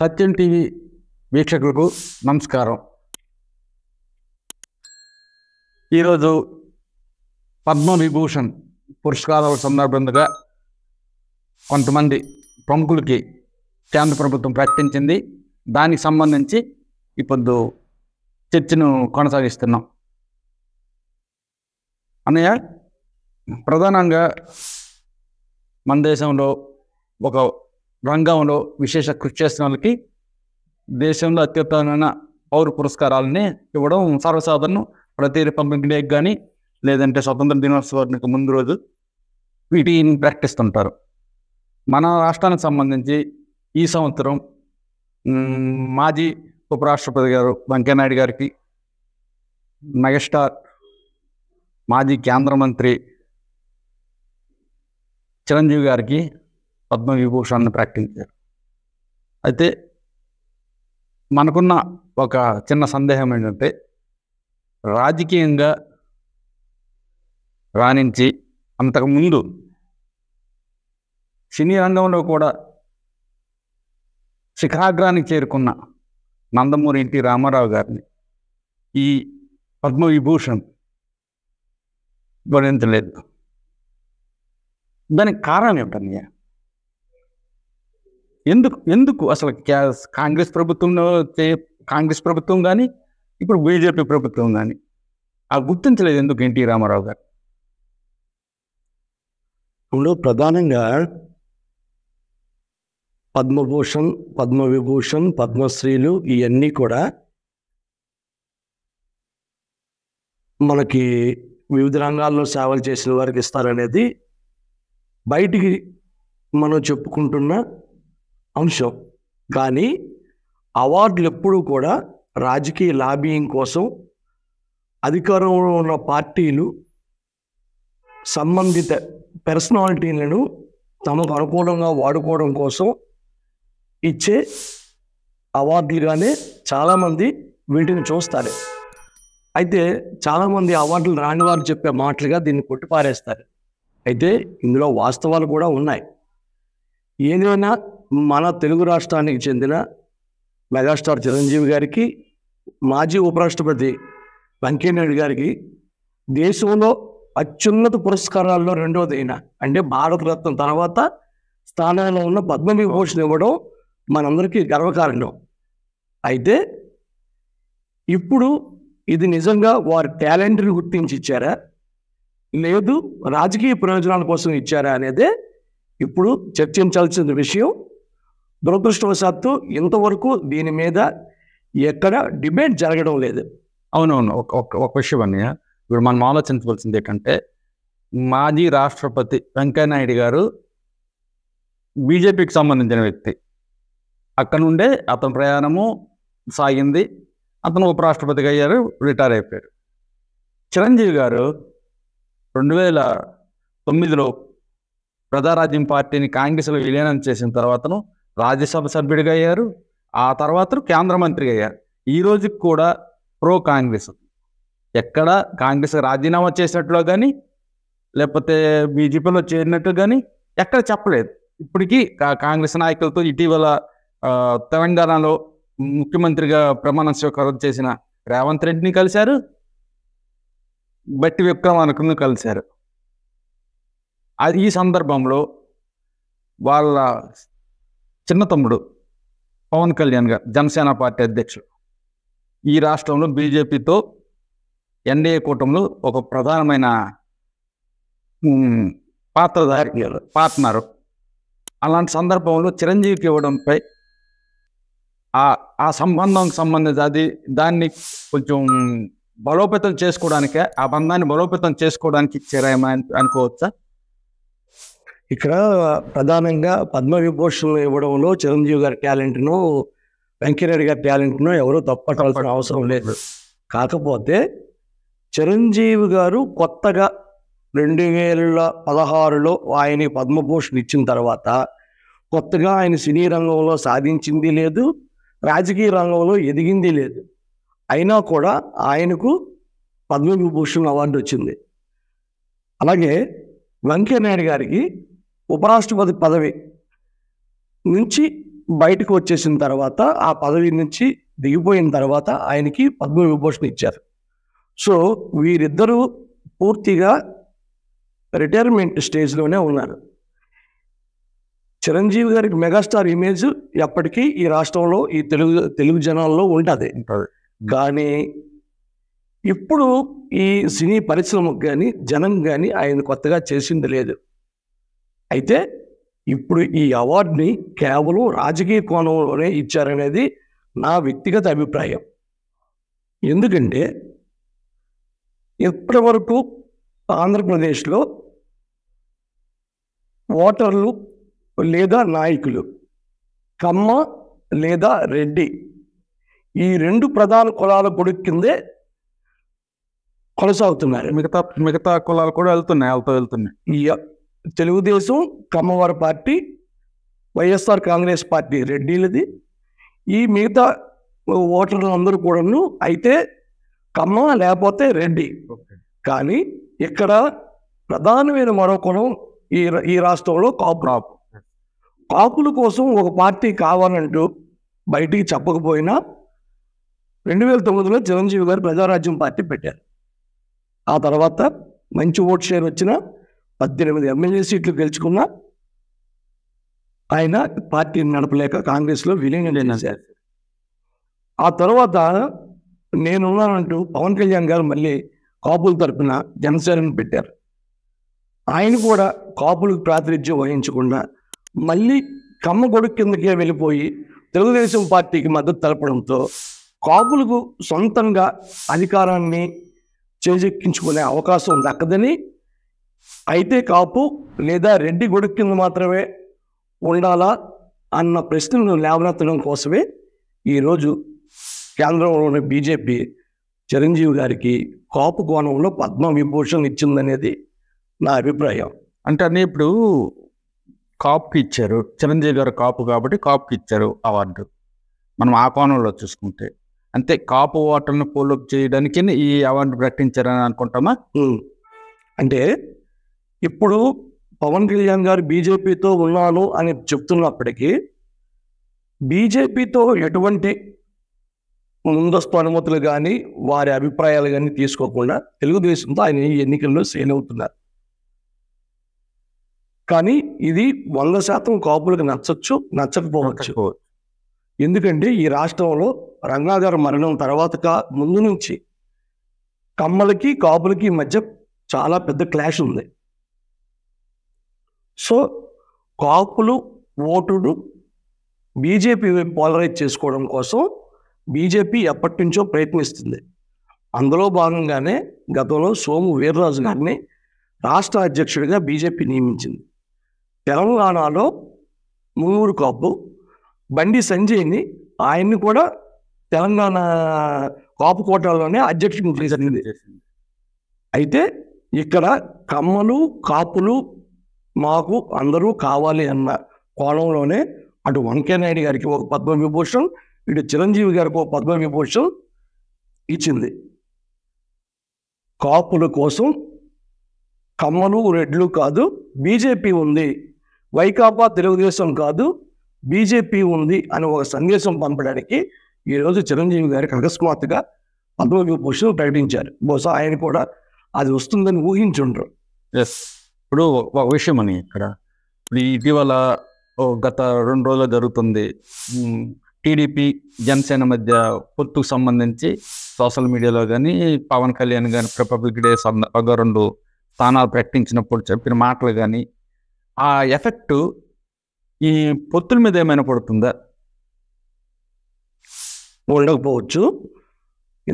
సత్యం TV వీక్షకులకు నమస్కారం ఈరోజు పద్మవిభూషణ్ పురస్కారాల సందర్భంగా కొంతమంది ప్రముఖులకి కేంద్ర ప్రభుత్వం ప్రకటించింది దానికి సంబంధించి ఇప్పుడు చర్చను కొనసాగిస్తున్నాం అన్నయ్య ప్రధానంగా మన దేశంలో ఒక రంగంలో విశేష కృషి చేసిన వాళ్ళకి దేశంలో అత్యుత్తమైన పౌర పురస్కారాలని ఇవ్వడం సర్వసాధారణం ప్రతి రిపబ్లిక్ డేకి కానీ లేదంటే స్వతంత్ర దినోత్సవానికి ముందు రోజు వీటిని ప్రకటిస్తుంటారు మన రాష్ట్రానికి సంబంధించి ఈ సంవత్సరం మాజీ ఉపరాష్ట్రపతి గారు వెంకయ్యనాయుడు గారికి మెగాస్టార్ మాజీ కేంద్ర మంత్రి చిరంజీవి గారికి పద్మవిభూషణాన్ని ప్రకటించారు అయితే మనకున్న ఒక చిన్న సందేహం ఏంటంటే రాజకీయంగా రాణించి అంతకుముందు సినీ రంగంలో కూడా శిఖరాగ్రానికి చేరుకున్న నందమూరి ఎన్టీ రామారావు గారిని ఈ పద్మవిభూషణ్ గణించలేదు దానికి కారణం ఏమిటన్నయ్యా ఎందుకు ఎందుకు అసలు కాంగ్రెస్ ప్రభుత్వంలో కాంగ్రెస్ ప్రభుత్వం కానీ ఇప్పుడు బీజేపీ ప్రభుత్వం కానీ ఆ గుర్తించలేదు ఎందుకు ఎన్టీ రామారావు గారు ఇప్పుడు ప్రధానంగా పద్మభూషణ్ పద్మవిభూషణ్ పద్మశ్రీలు ఇవన్నీ కూడా మనకి వివిధ రంగాల్లో సేవలు చేసిన వారికి ఇస్తారనేది బయటికి మనం చెప్పుకుంటున్న అంశం కానీ అవార్డులు ఎప్పుడూ కూడా రాజకీయ లాబియింగ్ కోసం అధికారంలో ఉన్న పార్టీలు సంబంధిత పర్సనాలిటీలను తమకు అనుకూలంగా వాడుకోవడం కోసం ఇచ్చే అవార్డులుగానే చాలామంది వీటిని చూస్తారు అయితే చాలామంది అవార్డులు రాని వారు చెప్పే మాటలుగా దీన్ని కొట్టిపారేస్తారు అయితే ఇందులో వాస్తవాలు కూడా ఉన్నాయి ఏదైనా మన తెలుగు రాష్ట్రానికి చెందిన మెగాస్టార్ చిరంజీవి గారికి మాజీ ఉపరాష్ట్రపతి వెంకయ్యనాయుడు గారికి దేశంలో అత్యున్నత పురస్కారాల్లో రెండవదైన అంటే భారతరత్న తర్వాత స్థానంలో ఉన్న పద్మవిభూషణ ఇవ్వడం మనందరికీ గర్వకారణం అయితే ఇప్పుడు ఇది నిజంగా వారి టాలెంట్ని గుర్తించి ఇచ్చారా లేదు రాజకీయ ప్రయోజనాల కోసం ఇచ్చారా అనేదే ఇప్పుడు చర్చించాల్సిన విషయం దురదృష్టవశాత్తు ఇంతవరకు దీని మీద ఎక్కడ డిబేట్ జరగడం లేదు అవునవును ఒక ఒక విషయం అన్నయ్య ఇప్పుడు మనం ఆలోచించవలసింది ఏంటంటే మాజీ రాష్ట్రపతి వెంకయ్యనాయుడు గారు బీజేపీకి సంబంధించిన వ్యక్తి అక్కడ నుండే అతని ప్రయాణము సాగింది అతను ఉపరాష్ట్రపతిగా అయ్యారు రిటైర్ అయిపోయారు చిరంజీవి గారు రెండు వేల తొమ్మిదిలో ప్రజారాజ్యం పార్టీని కాంగ్రెస్లో విలీనం చేసిన తర్వాతను రాజ్యసభ సభ్యుడిగా అయ్యారు ఆ తర్వాత కేంద్ర మంత్రి అయ్యారు ఈ రోజుకి కూడా ప్రో కాంగ్రెస్ ఎక్కడ కాంగ్రెస్ రాజీనామా చేసినట్లు కానీ లేకపోతే బీజేపీలో చేరినట్లు కానీ ఎక్కడ చెప్పలేదు ఇప్పటికీ కాంగ్రెస్ నాయకులతో ఇటీవల తెలంగాణలో ముఖ్యమంత్రిగా ప్రమాణ స్వీకారం చేసిన రేవంత్ రెడ్డిని కలిశారు బట్టి విక్రమార్కను కలిశారు అది ఈ సందర్భంలో వాళ్ళ చిన్న తమ్ముడు పవన్ కళ్యాణ్ గారు జనసేన పార్టీ అధ్యక్షుడు ఈ రాష్ట్రంలో బీజేపీతో ఎన్డీఏ కూటమిలో ఒక ప్రధానమైన పాత్రధారి పార్ట్నరు అలాంటి సందర్భంలో చిరంజీవికి ఇవ్వడంపై ఆ సంబంధంకి సంబంధించి అది దాన్ని కొంచెం బలోపేతం చేసుకోవడానికే ఆ బంధాన్ని బలోపేతం చేసుకోవడానికి ఇచ్చారేమో అనుకోవచ్చా ఇక్కడ ప్రధానంగా పద్మవిభూషణ్ ఇవ్వడంలో చిరంజీవి గారి టాలెంట్ను వెంకయ్యనాయుడు గారి టాలెంట్ను ఎవరు తప్పటాల్సిన అవసరం లేదు కాకపోతే చిరంజీవి గారు కొత్తగా రెండు వేల పదహారులో ఆయన పద్మభూషణ్ ఇచ్చిన తర్వాత కొత్తగా ఆయన సినీ రంగంలో సాధించింది లేదు రాజకీయ రంగంలో ఎదిగింది లేదు అయినా కూడా ఆయనకు పద్మవిభూషణ్ అవార్డు వచ్చింది అలాగే వెంకయ్య నాయుడు గారికి ఉపరాష్ట్రపతి పదవి నుంచి బయటకు వచ్చేసిన తర్వాత ఆ పదవి నుంచి దిగిపోయిన తర్వాత ఆయనకి పద్మవిభూషణ్ ఇచ్చారు సో వీరిద్దరూ పూర్తిగా రిటైర్మెంట్ స్టేజ్లోనే ఉన్నారు చిరంజీవి గారికి మెగాస్టార్ ఇమేజ్ ఎప్పటికీ ఈ రాష్ట్రంలో ఈ తెలుగు తెలుగు జనాల్లో ఉంటుంది కానీ ఇప్పుడు ఈ సినీ పరిశ్రమకు కానీ జనం కానీ ఆయన కొత్తగా చేసింది లేదు అయితే ఇప్పుడు ఈ అవార్డుని కేవలం రాజకీయ కోణంలోనే ఇచ్చారనేది నా వ్యక్తిగత అభిప్రాయం ఎందుకంటే ఇప్పటి వరకు ఆంధ్రప్రదేశ్లో ఓటర్లు లేదా నాయకులు కమ్మ లేదా రెడ్డి ఈ రెండు ప్రధాన కులాల కొడుకు కిందే కొనసాగుతున్నారు మిగతా మిగతా కులాలు కూడా వెళ్తున్నాయి వెళ్తూ వెళ్తున్నాయి తెలుగుదేశం కమ్మవారి పార్టీ వైఎస్ఆర్ కాంగ్రెస్ పార్టీ రెడ్డిలది ఈ మిగతా ఓటర్లు అందరూ కూడాను అయితే కమ్మ లేకపోతే రెడ్డి కానీ ఇక్కడ ప్రధానమైన మరో కులం ఈ ఈ రాష్ట్రంలో కాపు రాపు కాపుల కోసం ఒక పార్టీ కావాలంటూ బయటికి చెప్పకపోయినా రెండు వేల తొమ్మిదిలో చిరంజీవి గారు ప్రజారాజ్యం పార్టీ పెట్టారు ఆ తర్వాత మంచి ఓట్ షేర్ వచ్చినా పద్దెనిమిది ఎమ్మెల్యే సీట్లు గెలుచుకున్న ఆయన పార్టీని నడపలేక కాంగ్రెస్లో విలీనం సార్ ఆ తర్వాత నేనున్నానంటూ పవన్ కళ్యాణ్ గారు మళ్ళీ కాపుల తరఫున జనసేనను పెట్టారు ఆయన కూడా కాపులకు ప్రాతినిధ్యం వహించకుండా మళ్ళీ కమ్మ కొడుకు కిందకే వెళ్ళిపోయి తెలుగుదేశం పార్టీకి మద్దతు తెలపడంతో కాపులకు సొంతంగా అధికారాన్ని చేజెక్కించుకునే అవకాశం దక్కదని అయితే కాపు లేదా రెడ్డి గొడుగు కింద మాత్రమే ఉండాలా అన్న ప్రశ్నను లేవనెత్తడం కోసమే ఈరోజు కేంద్రంలోని బీజేపీ చిరంజీవి గారికి కాపు కోణంలో పద్మ పద్మవిభూషణ్ ఇచ్చిందనేది నా అభిప్రాయం అంటే అన్నీ ఇప్పుడు కాపుకి ఇచ్చారు చిరంజీవి గారు కాపు కాబట్టి కాపుకి ఇచ్చారు అవార్డు మనం ఆ కోణంలో చూసుకుంటే అంతే కాపు ఓటర్ను పోలప్ చేయడానికి ఈ అవార్డు ప్రకటించారని అనుకుంటామా అంటే ఇప్పుడు పవన్ కళ్యాణ్ గారు బీజేపీతో ఉన్నాను అని చెప్తున్నప్పటికీ బీజేపీతో ఎటువంటి ముందస్తు అనుమతులు కానీ వారి అభిప్రాయాలు కానీ తీసుకోకుండా తెలుగుదేశంతో ఆయన ఈ ఎన్నికల్లో సేన్ అవుతున్నారు కానీ ఇది వంద శాతం కాపులకు నచ్చచ్చు నచ్చకపోవచ్చు ఎందుకంటే ఈ రాష్ట్రంలో రంగాధర మరణం తర్వాత ముందు నుంచి కమ్మలకి కాపులకి మధ్య చాలా పెద్ద క్లాష్ ఉంది సో కాపులు ఓటును బీజేపీ పోలరైజ్ చేసుకోవడం కోసం బీజేపీ ఎప్పటి నుంచో ప్రయత్నిస్తుంది అందులో భాగంగానే గతంలో సోము వీర్రాజు గారిని రాష్ట్ర అధ్యక్షుడిగా బీజేపీ నియమించింది తెలంగాణలో ముంగూరు కాపు బండి సంజయ్ని ఆయన్ని కూడా తెలంగాణ కాపు కోటాలోనే అధ్యక్షుడిని జరిగింది అయితే ఇక్కడ కమ్మలు కాపులు మాకు అందరూ కావాలి అన్న కోణంలోనే అటు వెంకయ్య నాయుడు గారికి ఒక పద్మవిభూషణ్ ఇటు చిరంజీవి గారికి ఒక పద్మవిభూషణ్ ఇచ్చింది కాపుల కోసం కమ్మలు రెడ్లు కాదు బీజేపీ ఉంది వైకాపా తెలుగుదేశం కాదు బీజేపీ ఉంది అని ఒక సందేశం పంపడానికి ఈరోజు చిరంజీవి గారికి అకస్మాత్తుగా పద్మవిభూషణ్ ప్రకటించారు బహుశా ఆయన కూడా అది వస్తుందని ఊహించుండ్రు ఎస్ ఇప్పుడు ఒక విషయం అని ఇక్కడ ఇప్పుడు ఇటీవల గత రెండు రోజులు జరుగుతుంది టీడీపీ జనసేన మధ్య పొత్తుకు సంబంధించి సోషల్ మీడియాలో కానీ పవన్ కళ్యాణ్ కానీ రిపబ్లిక్ డే సందర్భంగా రెండు స్థానాలు ప్రకటించినప్పుడు చెప్పిన మాటలు కానీ ఆ ఎఫెక్ట్ ఈ పొత్తుల మీద ఏమైనా పడుతుందా ఉండకపోవచ్చు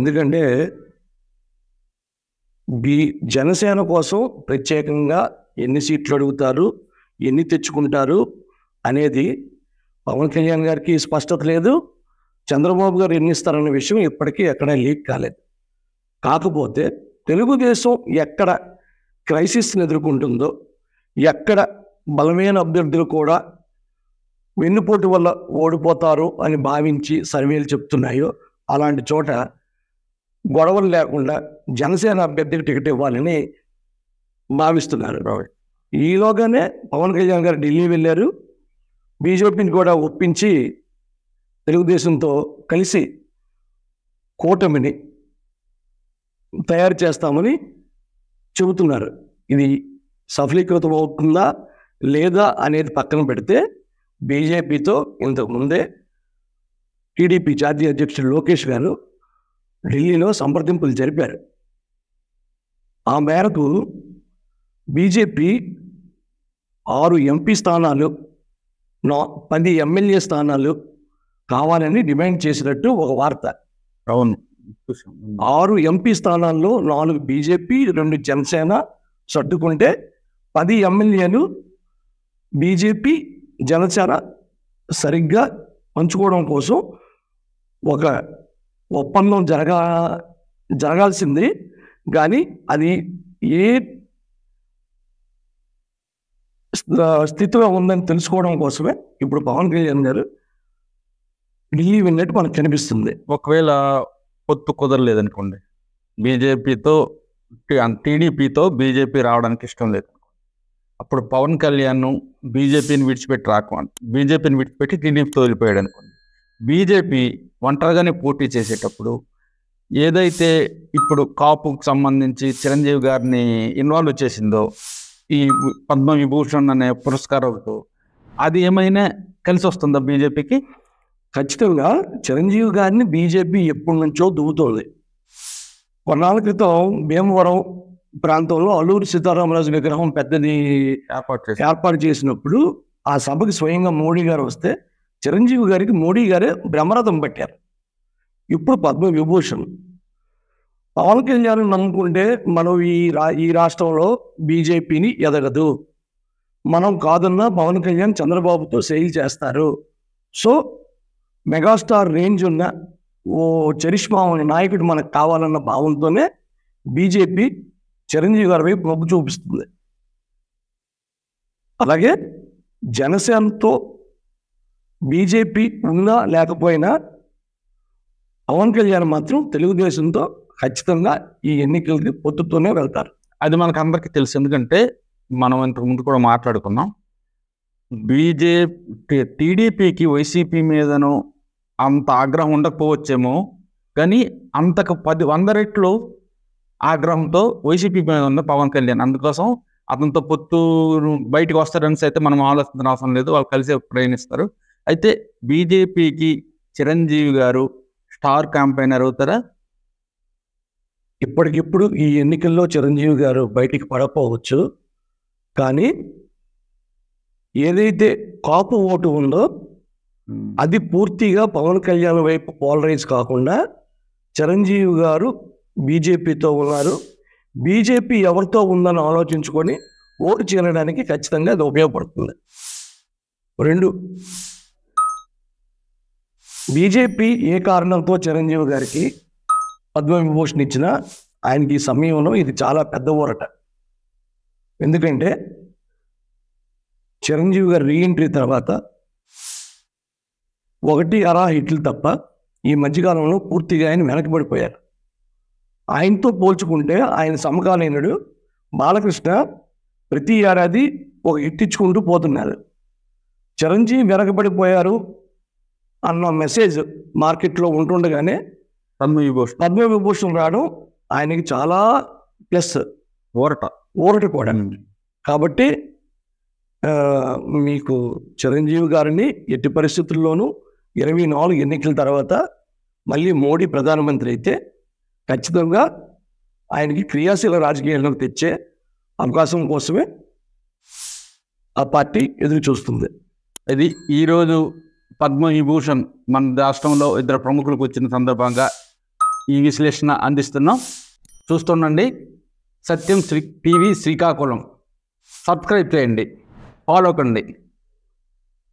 ఎందుకంటే బి జనసేన కోసం ప్రత్యేకంగా ఎన్ని సీట్లు అడుగుతారు ఎన్ని తెచ్చుకుంటారు అనేది పవన్ కళ్యాణ్ గారికి స్పష్టత లేదు చంద్రబాబు గారు ఎన్ని ఇస్తారనే విషయం ఇప్పటికీ ఎక్కడా లీక్ కాలేదు కాకపోతే తెలుగుదేశం ఎక్కడ క్రైసిస్ని ఎదుర్కొంటుందో ఎక్కడ బలమైన అభ్యర్థులు కూడా వెన్నుపోటు వల్ల ఓడిపోతారు అని భావించి సర్వేలు చెప్తున్నాయో అలాంటి చోట గొడవలు లేకుండా జనసేన అభ్యర్థికి టికెట్ ఇవ్వాలని భావిస్తున్నారు ఈలోగానే పవన్ కళ్యాణ్ గారు ఢిల్లీ వెళ్ళారు బీజేపీని కూడా ఒప్పించి తెలుగుదేశంతో కలిసి కూటమిని తయారు చేస్తామని చెబుతున్నారు ఇది సఫలీకృతం అవుతుందా లేదా అనేది పక్కన పెడితే బీజేపీతో ఇంతకుముందే టీడీపీ జాతీయ అధ్యక్షుడు లోకేష్ గారు ఢిల్లీలో సంప్రదింపులు జరిపారు ఆ మేరకు బీజేపీ ఆరు ఎంపీ స్థానాలు నా పది ఎమ్మెల్యే స్థానాలు కావాలని డిమాండ్ చేసినట్టు ఒక వార్త అవును ఆరు ఎంపీ స్థానాల్లో నాలుగు బీజేపీ రెండు జనసేన సర్దుకుంటే పది ఎమ్మెల్యేలు బీజేపీ జనసేన సరిగ్గా పంచుకోవడం కోసం ఒక ఒప్పందం జరగా జరగాల్సింది కానీ అది ఏ స్థితిలో ఉందని తెలుసుకోవడం కోసమే ఇప్పుడు పవన్ కళ్యాణ్ గారు ఢిల్లీ విన్నట్టు మనకు కనిపిస్తుంది ఒకవేళ పొత్తు కుదరలేదనుకోండి బీజేపీతో టీడీపీతో బీజేపీ రావడానికి ఇష్టం లేదు అప్పుడు పవన్ కళ్యాణ్ బీజేపీని విడిచిపెట్టి రాకు బీజేపీని విడిచిపెట్టి టీడీపీతో వెళ్ళిపోయాడు అనుకోండి బీజేపీ ఒంటరిగానే పోటీ చేసేటప్పుడు ఏదైతే ఇప్పుడు కాపుకు సంబంధించి చిరంజీవి గారిని ఇన్వాల్వ్ చేసిందో ఈ పద్మవిభూషణ్ అనే పురస్కారంతో అది ఏమైనా కలిసి వస్తుందా బీజేపీకి ఖచ్చితంగా చిరంజీవి గారిని బీజేపీ ఎప్పటి నుంచో దువ్వుతోంది కొన్నాళ్ళ క్రితం భీమవరం ప్రాంతంలో అల్లూరి సీతారామరాజు విగ్రహం పెద్దది ఏర్పాటు ఏర్పాటు చేసినప్పుడు ఆ సభకి స్వయంగా మోడీ గారు వస్తే చిరంజీవి గారికి మోడీ గారే బ్రహ్మరథం పట్టారు ఇప్పుడు పద్మవిభూషణ్ పవన్ కళ్యాణ్ నమ్ముకుంటే మనం ఈ రా ఈ రాష్ట్రంలో బీజేపీని ఎదగదు మనం కాదన్నా పవన్ కళ్యాణ్ చంద్రబాబుతో సెయిల్ చేస్తారు సో మెగాస్టార్ రేంజ్ ఉన్న ఓ చరిష్మా నాయకుడు మనకు కావాలన్న భావంతోనే బీజేపీ చిరంజీవి గారి వైపు మొగ్గు చూపిస్తుంది అలాగే జనసేనతో బీజేపీ ఉన్నా లేకపోయినా పవన్ కళ్యాణ్ మాత్రం తెలుగుదేశంతో ఖచ్చితంగా ఈ ఎన్నికలకి పొత్తుతోనే వెళ్తారు అది మనకు అందరికీ తెలుసు ఎందుకంటే మనం ఇంతకుముందు కూడా మాట్లాడుకున్నాం బీజేపీ టీడీపీకి వైసీపీ మీదను అంత ఆగ్రహం ఉండకపోవచ్చేమో కానీ అంతకు పది వంద రెట్లు ఆగ్రహంతో వైసీపీ మీద ఉన్న పవన్ కళ్యాణ్ అందుకోసం అతనితో పొత్తు బయటకు వస్తారని అయితే మనం ఆలోచించిన అవసరం లేదు వాళ్ళు కలిసి ప్రయాణిస్తారు అయితే బీజేపీకి చిరంజీవి గారు స్టార్ క్యాంపెయినర్ అవుతారా ఇప్పటికిప్పుడు ఈ ఎన్నికల్లో చిరంజీవి గారు బయటికి పడకపోవచ్చు కానీ ఏదైతే కాపు ఓటు ఉందో అది పూర్తిగా పవన్ కళ్యాణ్ వైపు పోలరైజ్ కాకుండా చిరంజీవి గారు బీజేపీతో ఉన్నారు బీజేపీ ఎవరితో ఉందని ఆలోచించుకొని ఓటు చేరడానికి ఖచ్చితంగా అది ఉపయోగపడుతుంది రెండు బీజేపీ ఏ కారణంతో చిరంజీవి గారికి పద్మవిభూషణ్ ఇచ్చిన ఆయనకి ఈ సమయంలో ఇది చాలా పెద్ద ఊరట ఎందుకంటే చిరంజీవి గారి రీఎంట్రీ తర్వాత ఒకటి అరా హిట్లు తప్ప ఈ మధ్యకాలంలో పూర్తిగా ఆయన వెనకబడిపోయారు ఆయనతో పోల్చుకుంటే ఆయన సమకాలీనుడు బాలకృష్ణ ప్రతి ఏడాది ఒక ఇట్టించుకుంటూ పోతున్నారు చిరంజీవి వెనకబడిపోయారు అన్న మెసేజ్ మార్కెట్లో ఉంటుండగానే పద్మవిభూషణ్ పద్మవిభూషణ్ రావడం ఆయనకి చాలా ప్లస్ ఊరట ఊరట కూడా కాబట్టి మీకు చిరంజీవి గారిని ఎట్టి పరిస్థితుల్లోనూ ఇరవై నాలుగు ఎన్నికల తర్వాత మళ్ళీ మోడీ ప్రధానమంత్రి అయితే ఖచ్చితంగా ఆయనకి క్రియాశీల రాజకీయాలను తెచ్చే అవకాశం కోసమే ఆ పార్టీ ఎదురు చూస్తుంది అది ఈరోజు పద్మవిభూషణ్ మన రాష్ట్రంలో ఇద్దరు ప్రముఖులకు వచ్చిన సందర్భంగా ఈ విశ్లేషణ అందిస్తున్నాం చూస్తుండండి సత్యం శ్రీ పివి శ్రీకాకుళం సబ్స్క్రైబ్ చేయండి ఫాలో కండి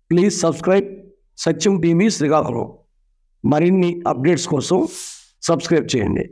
please subscribe Satyam TV Srikakulam మరిన్ని అప్డేట్స్ కోసం సబ్స్క్రైబ్ చేయండి